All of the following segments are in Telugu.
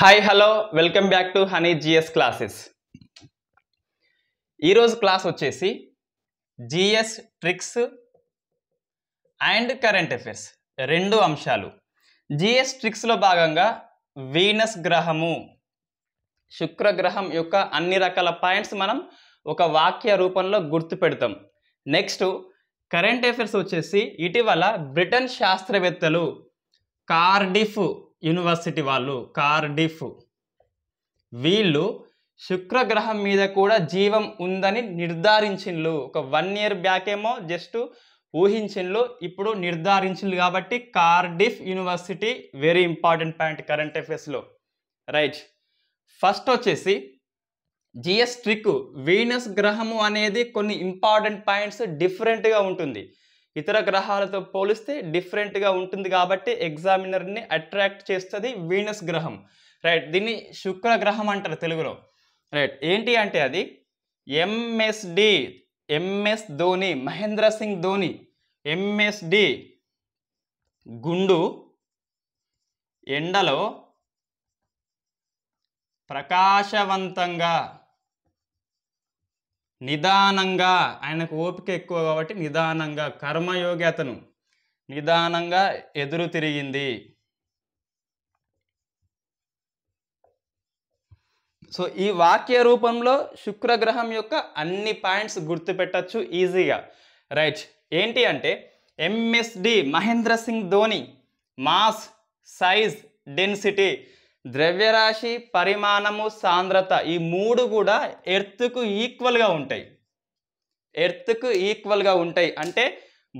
hi hello welcome back to Honey GS classes ఈరోజు క్లాస్ వచ్చేసి GS tricks and current affairs రెండు అంశాలు జిఎస్ ట్రిక్స్లో భాగంగా వీనస్ గ్రహము శుక్రగ్రహం యొక్క అన్ని రకాల పాయింట్స్ మనం ఒక వాక్య రూపంలో గుర్తు పెడతాం నెక్స్ట్ కరెంట్ అఫేర్స్ వచ్చేసి ఇటీవల బ్రిటన్ శాస్త్రవేత్తలు కార్డిఫ్ యూనివర్సిటీ వాళ్ళు కార్డిఫ్ వీళ్ళు శుక్రగ్రహం మీద కూడా జీవం ఉందని నిర్ధారించిండ్లు ఒక వన్ ఇయర్ బ్యాక్ ఏమో జస్ట్ ఊహించిండ్లు ఇప్పుడు నిర్ధారించిండ్లు కాబట్టి Cardiff university very important point current అఫేర్స్లో రైట్ ఫస్ట్ వచ్చేసి జిఎస్ ట్రిక్ వీనస్ గ్రహము అనేది కొన్ని ఇంపార్టెంట్ పాయింట్స్ డిఫరెంట్గా ఉంటుంది ఇతర గ్రహాలతో పోలిస్తే డిఫరెంట్గా ఉంటుంది కాబట్టి ఎగ్జామినర్ని అట్రాక్ట్ చేస్తుంది వీనస్ గ్రహం రైట్ దీన్ని శుక్ర గ్రహం అంటారు తెలుగులో రైట్ ఏంటి అంటే అది MSD MS Dhoni Mahendra Singh Dhoni MSD గుండు ఎండలో ప్రకాశవంతంగా నిదానంగా ఆయనకు ఓపిక ఎక్కువ కాబట్టి నిదానంగా కర్మయోగి అతను నిదానంగా ఎదురు తిరిగింది సో ఈ వాక్య రూపంలో శుక్రగ్రహం యొక్క అన్ని పాయింట్స్ గుర్తుపెట్టచ్చు ఈజీగా రైట్ ఏంటి అంటే MSD Mahendra Singh Dhoni mass size density ద్రవ్యరాశి పరిమాణము సాంద్రత ఈ మూడు కూడా ఎర్త్కు ఈక్వల్గా ఉంటాయి ఎర్త్కు ఈక్వల్గా ఉంటాయి అంటే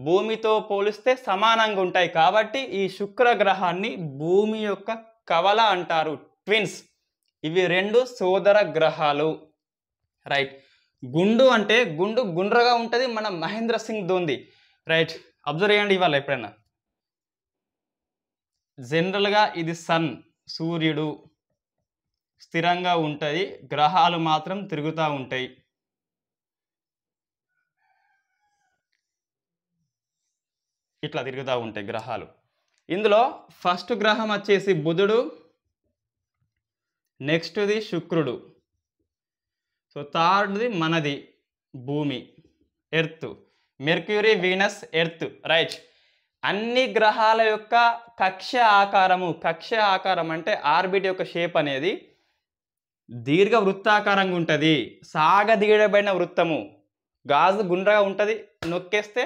భూమితో పోలిస్తే సమానంగా ఉంటాయి కాబట్టి ఈ శుక్ర గ్రహాన్ని భూమి యొక్క కవల అంటారు ట్విన్స్ ఇవి రెండు సోదర గ్రహాలు రైట్ గుండు అంటే గుండు గుండ్రగా ఉంటుంది మన మహేంద్ర సింగ్ ధోని రైట్ అబ్జర్వ్ చేయండి ఇవాళ ఎప్పుడైనా జనరల్గా ఇది సన్ సూర్యుడు స్థిరంగా ఉంటుంది గ్రహాలు మాత్రం తిరుగుతూ ఉంటాయి ఇట్లా తిరుగుతూ ఉంటాయి గ్రహాలు ఇందులో ఫస్ట్ గ్రహం వచ్చేసి బుధుడు నెక్స్ట్ది శుక్రుడు సో థర్డ్ది మనది భూమి Earth Mercury Venus Earth right అన్ని గ్రహాల యొక్క కక్ష ఆకారము కక్ష ఆకారం అంటే ఆర్బిట్ యొక్క షేప్ అనేది దీర్ఘ వృత్తాకారంగా ఉంటుంది సాగదీయబడిన వృత్తము గాజు గుండ్రగా ఉంటుంది నొక్కేస్తే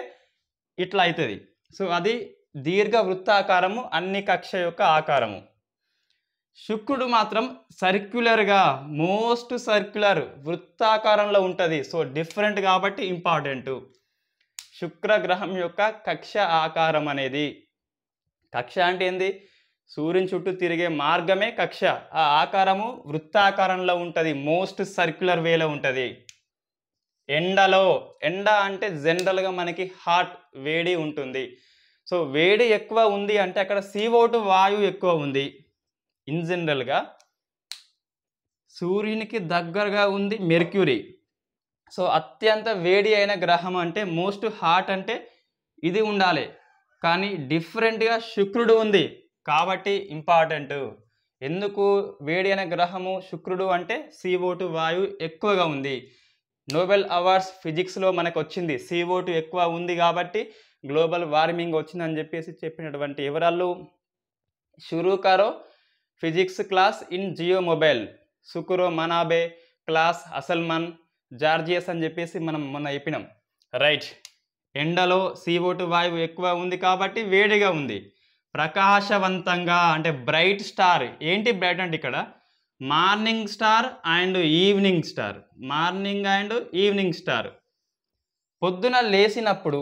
ఇట్లా అవుతుంది సో అది దీర్ఘ వృత్తాకారము అన్ని కక్ష యొక్క ఆకారము శుక్రుడు మాత్రం సర్క్యులర్గా మోస్ట్ సర్క్యులర్ వృత్తాకారంలో ఉంటుంది సో డిఫరెంట్ కాబట్టి ఇంపార్టెంటు శుక్రగ్రహం యొక్క కక్ష ఆకారం అనేది కక్ష అంటే ఏంది సూర్యుని చుట్టూ తిరిగే మార్గమే కక్ష ఆ ఆకారము వృత్తాకారంలో ఉంటుంది మోస్ట్ సర్క్యులర్ వేలో ఉంటుంది ఎండలో ఎండ అంటే జనరల్గా మనకి హాట్ వేడి ఉంటుంది సో వేడి ఎక్కువ ఉంది అంటే అక్కడ సీఓటు వాయువు ఎక్కువ ఉంది ఇన్ జనరల్గా సూర్యునికి దగ్గరగా ఉంది మెర్క్యూరీ సో అత్యంత వేడి అయిన గ్రహం అంటే మోస్ట్ హాట్ అంటే ఇది ఉండాలి కానీ డిఫరెంట్గా శుక్రుడు ఉంది కాబట్టి ఇంపార్టెంట్ ఎందుకు వేడి అయిన గ్రహము శుక్రుడు అంటే సిఓటు వాయువు ఎక్కువగా ఉంది నోబెల్ అవార్డ్స్ ఫిజిక్స్లో మనకు వచ్చింది సిఓటు ఎక్కువ ఉంది కాబట్టి గ్లోబల్ వార్మింగ్ వచ్చిందని చెప్పేసి చెప్పినటువంటి వివరాలు షురూకారో ఫిజిక్స్ క్లాస్ ఇన్ జియో మొబైల్ సుకురో మనాబే క్లాస్ అసల్మన్ జార్జియస్ అని చెప్పేసి మనం మొన్న చెప్పినాం రైట్ ఎండలో టు వాయువు ఎక్కువ ఉంది కాబట్టి వేడిగా ఉంది ప్రకాశవంతంగా అంటే బ్రైట్ స్టార్ ఏంటి బ్రైట్ అంటే ఇక్కడ morning star and evening star morning and evening star పొద్దున లేసినప్పుడు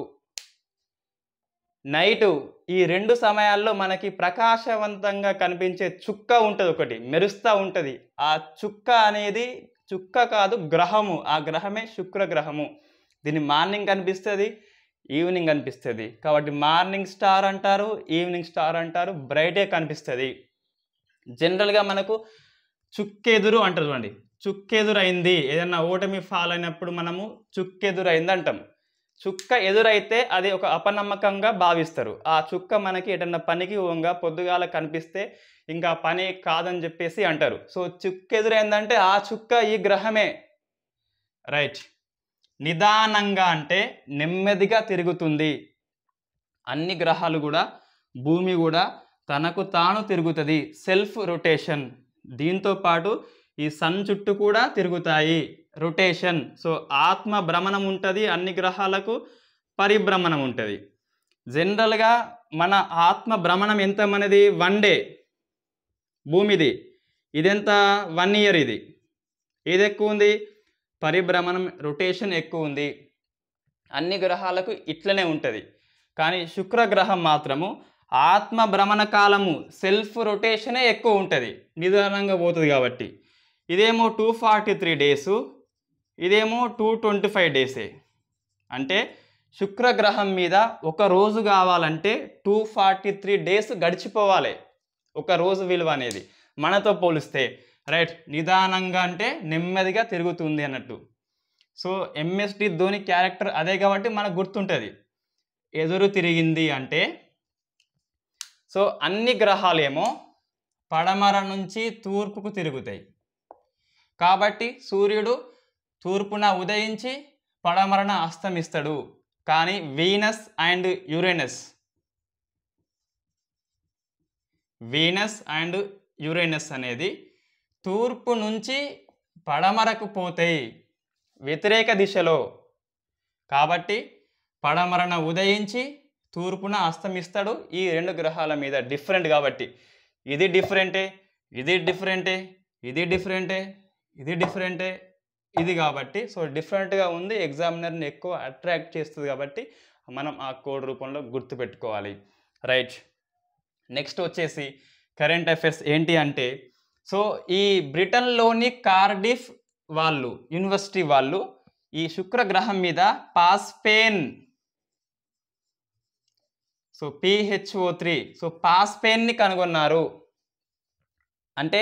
నైటు ఈ రెండు సమయాల్లో మనకి ప్రకాశవంతంగా కనిపించే చుక్క ఉంటుంది ఒకటి మెరుస్తూ ఉంటుంది ఆ చుక్క అనేది చుక్క కాదు గ్రహము ఆ గ్రహమే శుక్రగ్రహము దీన్ని మార్నింగ్ కనిపిస్తుంది ఈవినింగ్ అనిపిస్తుంది కాబట్టి మార్నింగ్ స్టార్ అంటారు ఈవినింగ్ స్టార్ అంటారు బ్రైటే కనిపిస్తుంది జనరల్గా మనకు చుక్కెదురు అంటారు చూడండి చుక్కెదురైంది ఏదైనా ఓటమి ఫాల్ అయినప్పుడు మనము చుక్కెదురైంది అంటాం చుక్క ఎదురైతే అది ఒక అపనమ్మకంగా భావిస్తారు ఆ చుక్క మనకి ఏదన్నా పనికి ఓంగా పొద్దుగాల కనిపిస్తే ఇంకా పని కాదని చెప్పేసి అంటారు సో చుక్క ఎదురైందంటే ఆ చుక్క ఈ గ్రహమే రైట్ నిదానంగా అంటే నెమ్మదిగా తిరుగుతుంది అన్ని గ్రహాలు కూడా భూమి కూడా తనకు తాను తిరుగుతుంది సెల్ఫ్ రొటేషన్ దీంతో పాటు ఈ సన్ చుట్టూ కూడా తిరుగుతాయి రొటేషన్ సో ఆత్మ భ్రమణం ఉంటుంది అన్ని గ్రహాలకు పరిభ్రమణం ఉంటుంది జనరల్గా మన ఆత్మ భ్రమణం ఎంత మనది వన్ డే భూమిది ఇదెంత వన్ ఇయర్ ఇది ఏది ఎక్కువ ఉంది పరిభ్రమణం రొటేషన్ ఎక్కువ ఉంది అన్ని గ్రహాలకు ఇట్లనే ఉంటుంది కానీ శుక్రగ్రహం మాత్రము ఆత్మ భ్రమణ కాలము సెల్ఫ్ రొటేషనే ఎక్కువ ఉంటుంది నిదానంగా పోతుంది కాబట్టి ఇదేమో టూ ఫార్టీ త్రీ డేసు ఇదేమో టూ ట్వంటీ ఫైవ్ డేసే అంటే శుక్రగ్రహం మీద ఒక రోజు కావాలంటే టూ ఫార్టీ త్రీ డేస్ గడిచిపోవాలి ఒక రోజు విలువ అనేది మనతో పోలిస్తే రైట్ నిదానంగా అంటే నెమ్మదిగా తిరుగుతుంది అన్నట్టు సో ఎంఎస్టి ధోని క్యారెక్టర్ అదే కాబట్టి మనకు గుర్తుంటుంది ఎదురు తిరిగింది అంటే సో అన్ని గ్రహాలేమో పడమర నుంచి తూర్పుకు తిరుగుతాయి కాబట్టి సూర్యుడు తూర్పున ఉదయించి పడమరణ అస్తమిస్తాడు కానీ Venus and Uranus Venus and Uranus అనేది తూర్పు నుంచి పడమరకు పోతే వ్యతిరేక దిశలో కాబట్టి పడమరణ ఉదయించి తూర్పున అస్తమిస్తాడు ఈ రెండు గ్రహాల మీద డిఫరెంట్ కాబట్టి ఇది డిఫరెంటే ఇది డిఫరెంటే ఇది డిఫరెంటే ఇది డిఫరెంటే ఇది కాబట్టి సో డిఫరెంట్గా ఉంది ఎగ్జామినర్ని ఎక్కువ అట్రాక్ట్ చేస్తుంది కాబట్టి మనం ఆ కోడ్ రూపంలో గుర్తుపెట్టుకోవాలి రైట్ నెక్స్ట్ వచ్చేసి కరెంట్ అఫైర్స్ ఏంటి అంటే సో ఈ బ్రిటన్లోని కార్డిఫ్ వాళ్ళు యూనివర్సిటీ వాళ్ళు ఈ శుక్రగ్రహం మీద phosphine so PHO three so పాస్పెయిన్ని కనుగొన్నారు అంటే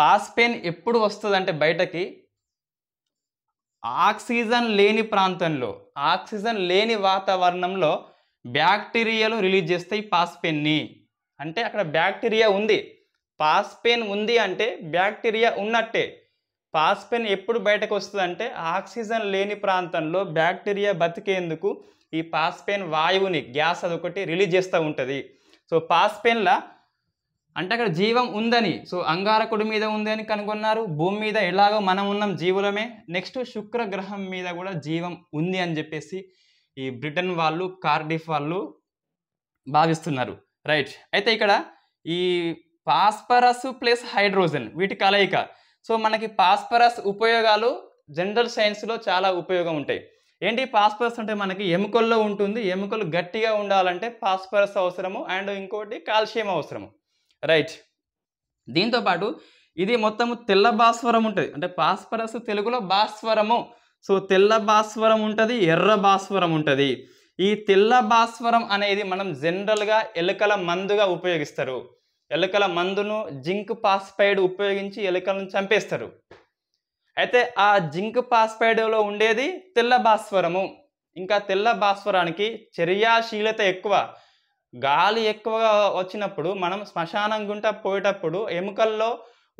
పాస్పెయిన్ ఎప్పుడు వస్తుంది అంటే బయటకి ఆక్సిజన్ లేని ప్రాంతంలో ఆక్సిజన్ లేని వాతావరణంలో బ్యాక్టీరియాలు రిలీజ్ చేస్తాయి పాస్పెన్ని అంటే అక్కడ బ్యాక్టీరియా ఉంది పాస్పెన్ ఉంది అంటే బ్యాక్టీరియా ఉన్నట్టే పాస్పెన్ ఎప్పుడు బయటకు వస్తుందంటే ఆక్సిజన్ లేని ప్రాంతంలో బ్యాక్టీరియా బతికేందుకు ఈ పాస్పెన్ వాయువుని గ్యాస్ అదొకటి రిలీజ్ చేస్తూ ఉంటుంది సో పాస్పెన్లా అంటే అక్కడ జీవం ఉందని సో అంగారకుడి మీద ఉంది అని కనుగొన్నారు భూమి మీద ఎలాగో మనం ఉన్నాం జీవులమే నెక్స్ట్ శుక్ర గ్రహం మీద కూడా జీవం ఉంది అని చెప్పేసి ఈ బ్రిటన్ వాళ్ళు కార్డిఫ్ వాళ్ళు భావిస్తున్నారు రైట్ అయితే ఇక్కడ ఈ పాస్పరస్ ప్లస్ హైడ్రోజన్ వీటి కలయిక సో మనకి పాస్పరస్ ఉపయోగాలు జనరల్ సైన్స్లో చాలా ఉపయోగం ఉంటాయి ఏంటి పాస్పరస్ అంటే మనకి ఎముకల్లో ఉంటుంది ఎముకలు గట్టిగా ఉండాలంటే పాస్పరస్ అవసరము అండ్ ఇంకోటి కాల్షియం అవసరము రైట్ దీంతోపాటు ఇది మొత్తము తెల్ల భాస్వరం ఉంటుంది అంటే పాస్పరస్ తెలుగులో భాస్వరము సో తెల్ల భాస్వరం ఉంటుంది ఎర్ర భాస్వరం ఉంటుంది ఈ తెల్ల భాస్వరం అనేది మనం జనరల్గా ఎలుకల మందుగా ఉపయోగిస్తారు ఎలుకల మందును జింక్ పాస్పైడ్ ఉపయోగించి ఎలుకలను చంపేస్తారు అయితే ఆ జింక్ పాస్పైడ్లో ఉండేది తెల్ల భాస్వరము ఇంకా తెల్ల భాస్వరానికి చర్యాశీలత ఎక్కువ గాలి ఎక్కువగా వచ్చినప్పుడు మనం శ్మశానం గుంట పోయేటప్పుడు ఎముకల్లో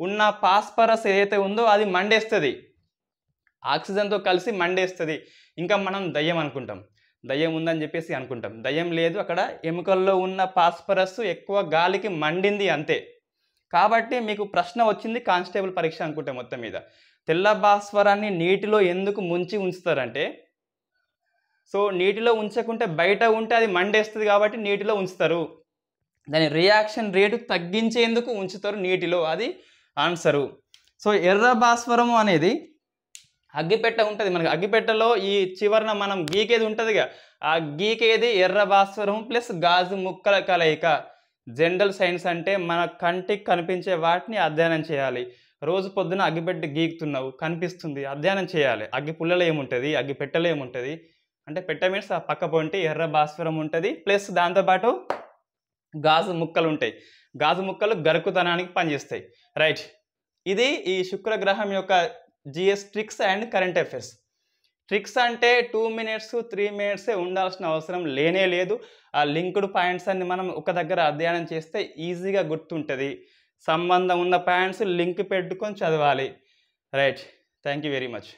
ఉన్న పాస్పరస్ ఏదైతే ఉందో అది మండేస్తుంది ఆక్సిజన్తో కలిసి మండేస్తుంది ఇంకా మనం దయ్యం అనుకుంటాం దయ్యం ఉందని చెప్పేసి అనుకుంటాం దయ్యం లేదు అక్కడ ఎముకల్లో ఉన్న పాస్పరస్ ఎక్కువ గాలికి మండింది అంతే కాబట్టి మీకు ప్రశ్న వచ్చింది కానిస్టేబుల్ పరీక్ష అనుకుంటే మొత్తం మీద తెల్ల భాస్వరాన్ని నీటిలో ఎందుకు ముంచి ఉంచుతారంటే సో నీటిలో ఉంచకుంటే బయట ఉంటే అది మండేస్తుంది కాబట్టి నీటిలో ఉంచుతారు దాని రియాక్షన్ రేటు తగ్గించేందుకు ఉంచుతారు నీటిలో అది ఆన్సరు సో ఎర్ర భాస్వరము అనేది అగ్గిపెట్ట ఉంటుంది మనకి అగ్గిపెట్టలో ఈ చివరన మనం గీకేది ఉంటుందిగా ఆ గీకేది ఎర్ర భాస్వరం ప్లస్ గాజు ముక్కల కలయిక జనరల్ సైన్స్ అంటే మన కంటికి కనిపించే వాటిని అధ్యయనం చేయాలి రోజు పొద్దున అగ్గిపెట్ట గీకుతున్నావు కనిపిస్తుంది అధ్యయనం చేయాలి అగ్గి పుల్లలు ఏముంటుంది అగ్గిపెట్టలు ఏముంటుంది అంటే పెట్టమీన్స్ ఆ పక్క పొంటి ఎర్ర భాస్వరం ఉంటుంది ప్లస్ దాంతోపాటు గాజు ముక్కలు ఉంటాయి గాజు ముక్కలు గరుకుతనానికి పనిచేస్తాయి రైట్ ఇది ఈ శుక్రగ్రహం యొక్క GS tricks and current affairs tricks అంటే టూ మినిట్స్ త్రీ మినిట్సే ఉండాల్సిన అవసరం లేనే లేదు ఆ లింక్డ్ పాయింట్స్ అన్ని మనం ఒక దగ్గర అధ్యయనం చేస్తే ఈజీగా గుర్తుంటుంది సంబంధం ఉన్న పాయింట్స్ లింక్ పెట్టుకొని చదవాలి right thank you very much